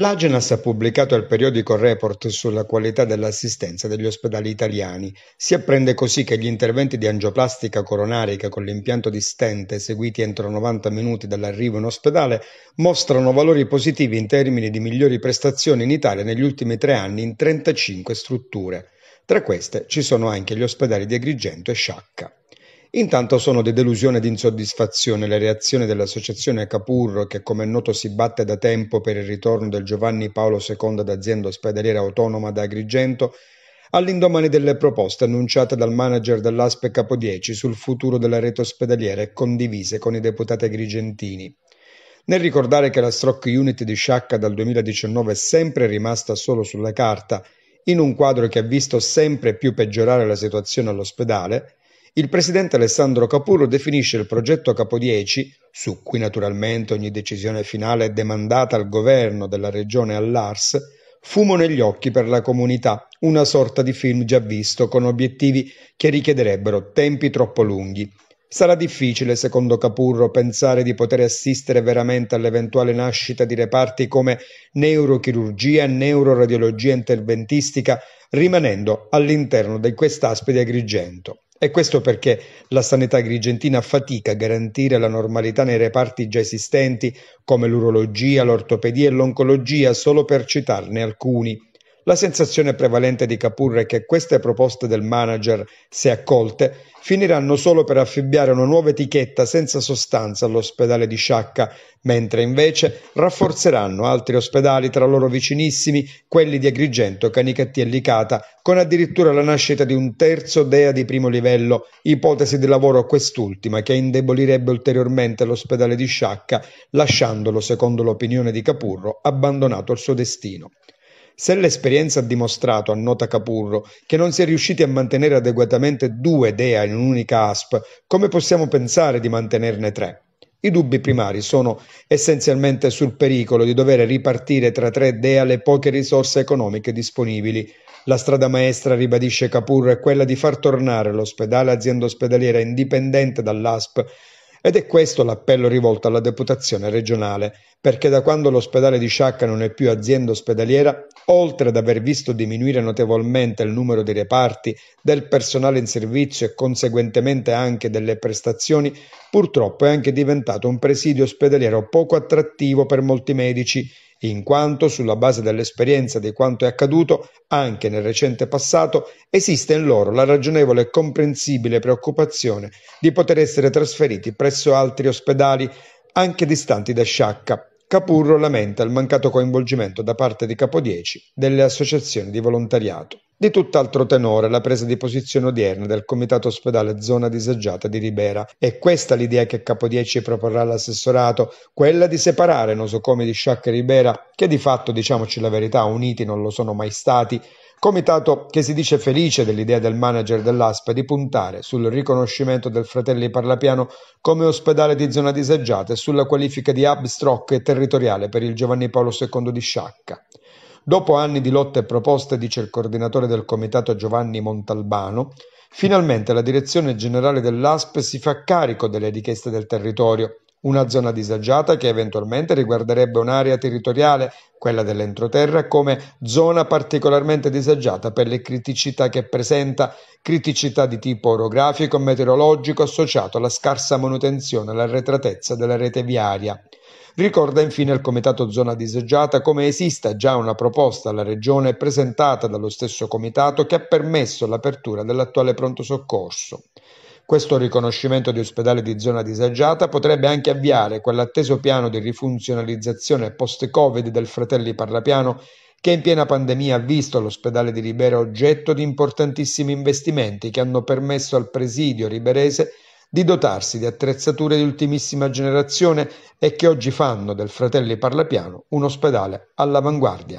L'Agenas ha pubblicato il periodico "Report sulla qualità dell'assistenza degli ospedali italiani". Si apprende così che gli interventi di angioplastica coronarica con l'impianto di stente eseguiti entro 90 minuti dall'arrivo in ospedale mostrano valori positivi in termini di migliori prestazioni in Italia negli ultimi tre anni in 35 strutture. Tra queste ci sono anche gli ospedali di Agrigento e Sciacca. Intanto sono di delusione e di insoddisfazione le reazioni dell'associazione Capur, che come è noto si batte da tempo per il ritorno del Giovanni Paolo II d'azienda ospedaliera autonoma da Agrigento all'indomani delle proposte annunciate dal manager dell'ASPE Capo 10 sul futuro della rete ospedaliera e condivise con i deputati agrigentini. Nel ricordare che la Stroke Unit di Sciacca dal 2019 è sempre rimasta solo sulla carta, in un quadro che ha visto sempre più peggiorare la situazione all'ospedale, il presidente Alessandro Capullo definisce il progetto Capo 10, su cui naturalmente ogni decisione finale è demandata al governo della regione all'ARS, fumo negli occhi per la comunità, una sorta di film già visto con obiettivi che richiederebbero tempi troppo lunghi. Sarà difficile, secondo Capurro, pensare di poter assistere veramente all'eventuale nascita di reparti come neurochirurgia, e neuroradiologia interventistica, rimanendo all'interno di quest'aspe di Agrigento. E questo perché la sanità grigentina fatica a garantire la normalità nei reparti già esistenti come l'urologia, l'ortopedia e l'oncologia, solo per citarne alcuni. La sensazione prevalente di Capur è che queste proposte del manager, se accolte, finiranno solo per affibbiare una nuova etichetta senza sostanza all'ospedale di Sciacca, mentre invece rafforzeranno altri ospedali tra loro vicinissimi, quelli di Agrigento, Canicattì e Licata, con addirittura la nascita di un terzo DEA di primo livello, ipotesi di lavoro quest'ultima che indebolirebbe ulteriormente l'ospedale di Sciacca, lasciandolo, secondo l'opinione di Capurro, abbandonato al suo destino. Se l'esperienza ha dimostrato, annota Capurro, che non si è riusciti a mantenere adeguatamente due DEA in un'unica ASP, come possiamo pensare di mantenerne tre? I dubbi primari sono essenzialmente sul pericolo di dover ripartire tra tre DEA le poche risorse economiche disponibili. La strada maestra, ribadisce Capurro, è quella di far tornare l'ospedale azienda ospedaliera indipendente dall'ASP ed è questo l'appello rivolto alla deputazione regionale, perché da quando l'ospedale di Sciacca non è più azienda ospedaliera, oltre ad aver visto diminuire notevolmente il numero dei reparti, del personale in servizio e conseguentemente anche delle prestazioni, purtroppo è anche diventato un presidio ospedaliero poco attrattivo per molti medici in quanto sulla base dell'esperienza di quanto è accaduto anche nel recente passato esiste in loro la ragionevole e comprensibile preoccupazione di poter essere trasferiti presso altri ospedali anche distanti da Sciacca. Capurro lamenta il mancato coinvolgimento da parte di Capodieci delle associazioni di volontariato. Di tutt'altro tenore la presa di posizione odierna del Comitato Ospedale Zona Disagiata di Ribera. È questa l'idea che Capodieci proporrà all'assessorato, quella di separare nosocomi di Sciacca e Ribera, che di fatto, diciamoci la verità, uniti non lo sono mai stati, Comitato che si dice felice dell'idea del manager dell'ASPA di puntare sul riconoscimento del Fratelli Parlapiano come ospedale di zona disagiata e sulla qualifica di hub stroke territoriale per il Giovanni Paolo II di Sciacca. Dopo anni di lotte e proposte, dice il coordinatore del comitato Giovanni Montalbano, finalmente la direzione generale dell'ASP si fa carico delle richieste del territorio, una zona disagiata che eventualmente riguarderebbe un'area territoriale, quella dell'entroterra, come zona particolarmente disagiata per le criticità che presenta, criticità di tipo orografico e meteorologico associato alla scarsa manutenzione e all'arretratezza della rete viaria. Ricorda infine il Comitato Zona Disagiata come esista già una proposta alla Regione presentata dallo stesso Comitato che ha permesso l'apertura dell'attuale pronto soccorso. Questo riconoscimento di ospedale di zona disagiata potrebbe anche avviare quell'atteso piano di rifunzionalizzazione post-Covid del Fratelli Parlapiano che in piena pandemia ha visto l'ospedale di Ribera oggetto di importantissimi investimenti che hanno permesso al presidio riberese di dotarsi di attrezzature di ultimissima generazione e che oggi fanno del Fratelli Parlapiano un ospedale all'avanguardia.